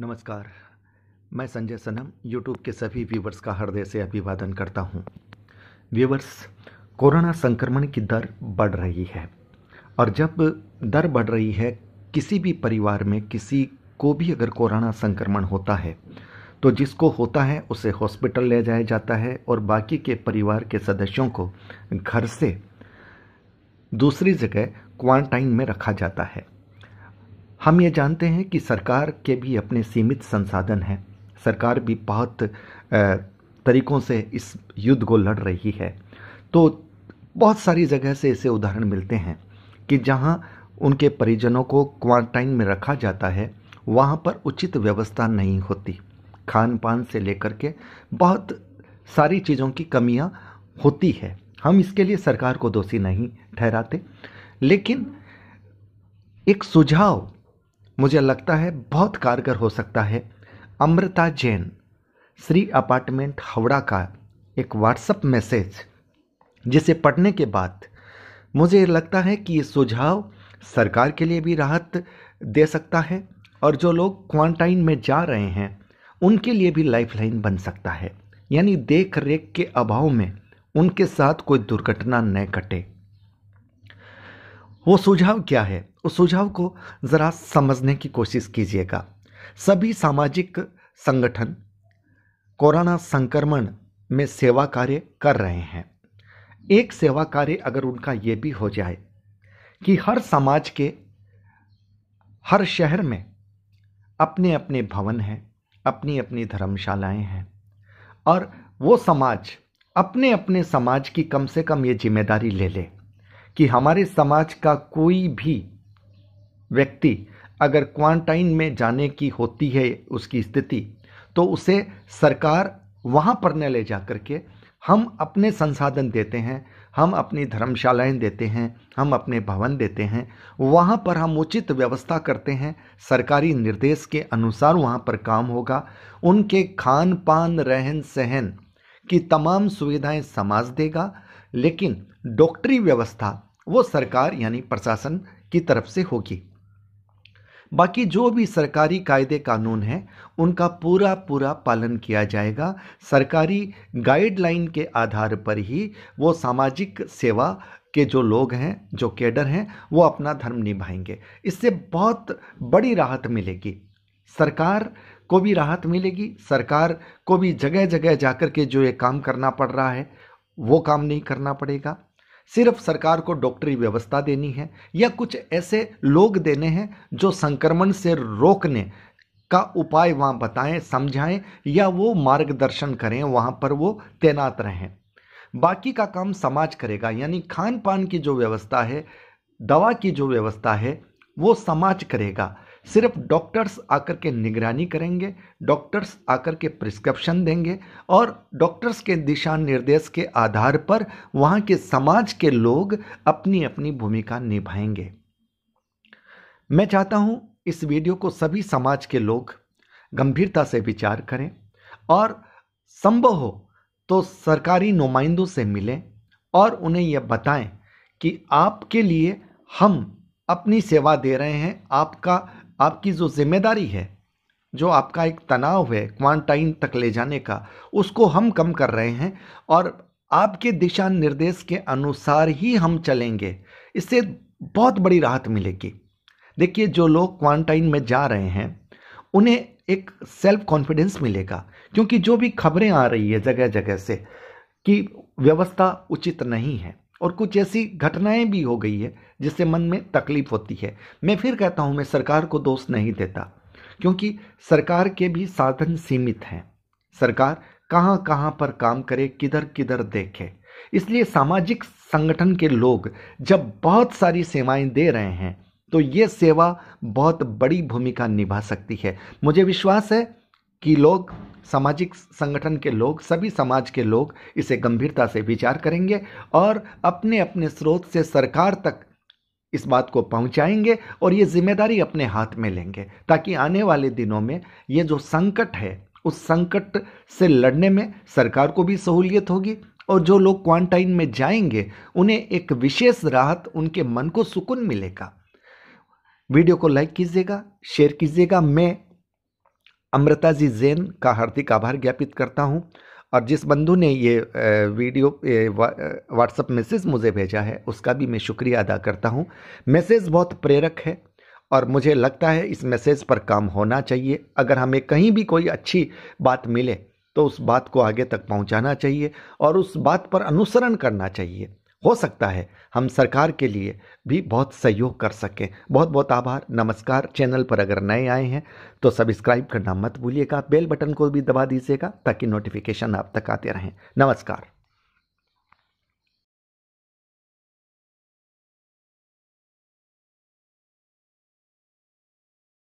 नमस्कार मैं संजय सनम यूट्यूब के सभी व्यूवर्स का हृदय से अभिवादन करता हूं। व्यूवर्स कोरोना संक्रमण की दर बढ़ रही है और जब दर बढ़ रही है किसी भी परिवार में किसी को भी अगर कोरोना संक्रमण होता है तो जिसको होता है उसे हॉस्पिटल ले जाया जाता है और बाकी के परिवार के सदस्यों को घर से दूसरी जगह क्वारंटाइन में रखा जाता है हम ये जानते हैं कि सरकार के भी अपने सीमित संसाधन हैं सरकार भी बहुत तरीक़ों से इस युद्ध को लड़ रही है तो बहुत सारी जगह से ऐसे उदाहरण मिलते हैं कि जहाँ उनके परिजनों को क्वारंटाइन में रखा जाता है वहाँ पर उचित व्यवस्था नहीं होती खान पान से लेकर के बहुत सारी चीज़ों की कमियाँ होती है हम इसके लिए सरकार को दोषी नहीं ठहराते लेकिन एक सुझाव मुझे लगता है बहुत कारगर हो सकता है अमृता जैन श्री अपार्टमेंट हावड़ा का एक व्हाट्सअप मैसेज जिसे पढ़ने के बाद मुझे लगता है कि ये सुझाव सरकार के लिए भी राहत दे सकता है और जो लोग क्वारंटाइन में जा रहे हैं उनके लिए भी लाइफलाइन बन सकता है यानी देख रेख के अभाव में उनके साथ कोई दुर्घटना न घटे वो सुझाव क्या है उस सुझाव को ज़रा समझने की कोशिश कीजिएगा सभी सामाजिक संगठन कोरोना संक्रमण में सेवा कार्य कर रहे हैं एक सेवा कार्य अगर उनका ये भी हो जाए कि हर समाज के हर शहर में अपने अपने भवन हैं अपनी अपनी धर्मशालाएं हैं और वो समाज अपने अपने समाज की कम से कम ये जिम्मेदारी ले लें कि हमारे समाज का कोई भी व्यक्ति अगर क्वारंटाइन में जाने की होती है उसकी स्थिति तो उसे सरकार वहाँ पर न ले जा करके हम अपने संसाधन देते हैं हम अपनी धर्मशालाएं देते हैं हम अपने भवन देते हैं वहाँ पर हम उचित व्यवस्था करते हैं सरकारी निर्देश के अनुसार वहाँ पर काम होगा उनके खान पान रहन सहन की तमाम सुविधाएं समाज देगा लेकिन डॉक्टरी व्यवस्था वो सरकार यानी प्रशासन की तरफ से होगी बाकी जो भी सरकारी कायदे कानून हैं उनका पूरा पूरा पालन किया जाएगा सरकारी गाइडलाइन के आधार पर ही वो सामाजिक सेवा के जो लोग हैं जो कैडर हैं वो अपना धर्म निभाएंगे इससे बहुत बड़ी राहत मिलेगी सरकार को भी राहत मिलेगी सरकार को भी जगह जगह जाकर के जो ये काम करना पड़ रहा है वो काम नहीं करना पड़ेगा सिर्फ सरकार को डॉक्टरी व्यवस्था देनी है या कुछ ऐसे लोग देने हैं जो संक्रमण से रोकने का उपाय वहाँ बताएं समझाएं या वो मार्गदर्शन करें वहाँ पर वो तैनात रहें बाकी का काम समाज करेगा यानी खान पान की जो व्यवस्था है दवा की जो व्यवस्था है वो समाज करेगा सिर्फ डॉक्टर्स आकर के निगरानी करेंगे डॉक्टर्स आकर के प्रिस्क्रिप्शन देंगे और डॉक्टर्स के दिशा निर्देश के आधार पर वहाँ के समाज के लोग अपनी अपनी भूमिका निभाएंगे मैं चाहता हूँ इस वीडियो को सभी समाज के लोग गंभीरता से विचार करें और संभव हो तो सरकारी नुमाइंदों से मिलें और उन्हें यह बताएं कि आपके लिए हम अपनी सेवा दे रहे हैं आपका आपकी जो जिम्मेदारी है जो आपका एक तनाव है क्वारंटाइन तक ले जाने का उसको हम कम कर रहे हैं और आपके दिशा निर्देश के अनुसार ही हम चलेंगे इससे बहुत बड़ी राहत मिलेगी देखिए जो लोग क्वारंटाइन में जा रहे हैं उन्हें एक सेल्फ कॉन्फिडेंस मिलेगा क्योंकि जो भी खबरें आ रही है जगह जगह से कि व्यवस्था उचित नहीं है और कुछ ऐसी घटनाएं भी हो गई है जिससे मन में तकलीफ होती है मैं फिर कहता हूं मैं सरकार को दोष नहीं देता क्योंकि सरकार के भी साधन सीमित हैं सरकार कहाँ कहाँ पर काम करे किधर किधर देखे इसलिए सामाजिक संगठन के लोग जब बहुत सारी सेवाएं दे रहे हैं तो ये सेवा बहुत बड़ी भूमिका निभा सकती है मुझे विश्वास है कि लोग सामाजिक संगठन के लोग सभी समाज के लोग इसे गंभीरता से विचार करेंगे और अपने अपने स्रोत से सरकार तक इस बात को पहुंचाएंगे और ये जिम्मेदारी अपने हाथ में लेंगे ताकि आने वाले दिनों में ये जो संकट है उस संकट से लड़ने में सरकार को भी सहूलियत होगी और जो लोग क्वारंटाइन में जाएंगे उन्हें एक विशेष राहत उनके मन को सुकून मिलेगा वीडियो को लाइक कीजिएगा शेयर कीजिएगा मैं अमृता जी जैन का हार्दिक आभार ज्ञापित करता हूँ और जिस बंधु ने ये वीडियो व्हाट्सअप मैसेज मुझे भेजा है उसका भी मैं शुक्रिया अदा करता हूँ मैसेज बहुत प्रेरक है और मुझे लगता है इस मैसेज पर काम होना चाहिए अगर हमें कहीं भी कोई अच्छी बात मिले तो उस बात को आगे तक पहुंचाना चाहिए और उस बात पर अनुसरण करना चाहिए हो सकता है हम सरकार के लिए भी बहुत सहयोग कर सकें बहुत बहुत आभार नमस्कार चैनल पर अगर नए आए हैं तो सब्सक्राइब करना मत भूलिएगा बेल बटन को भी दबा दीजिएगा ताकि नोटिफिकेशन आप तक आते रहें नमस्कार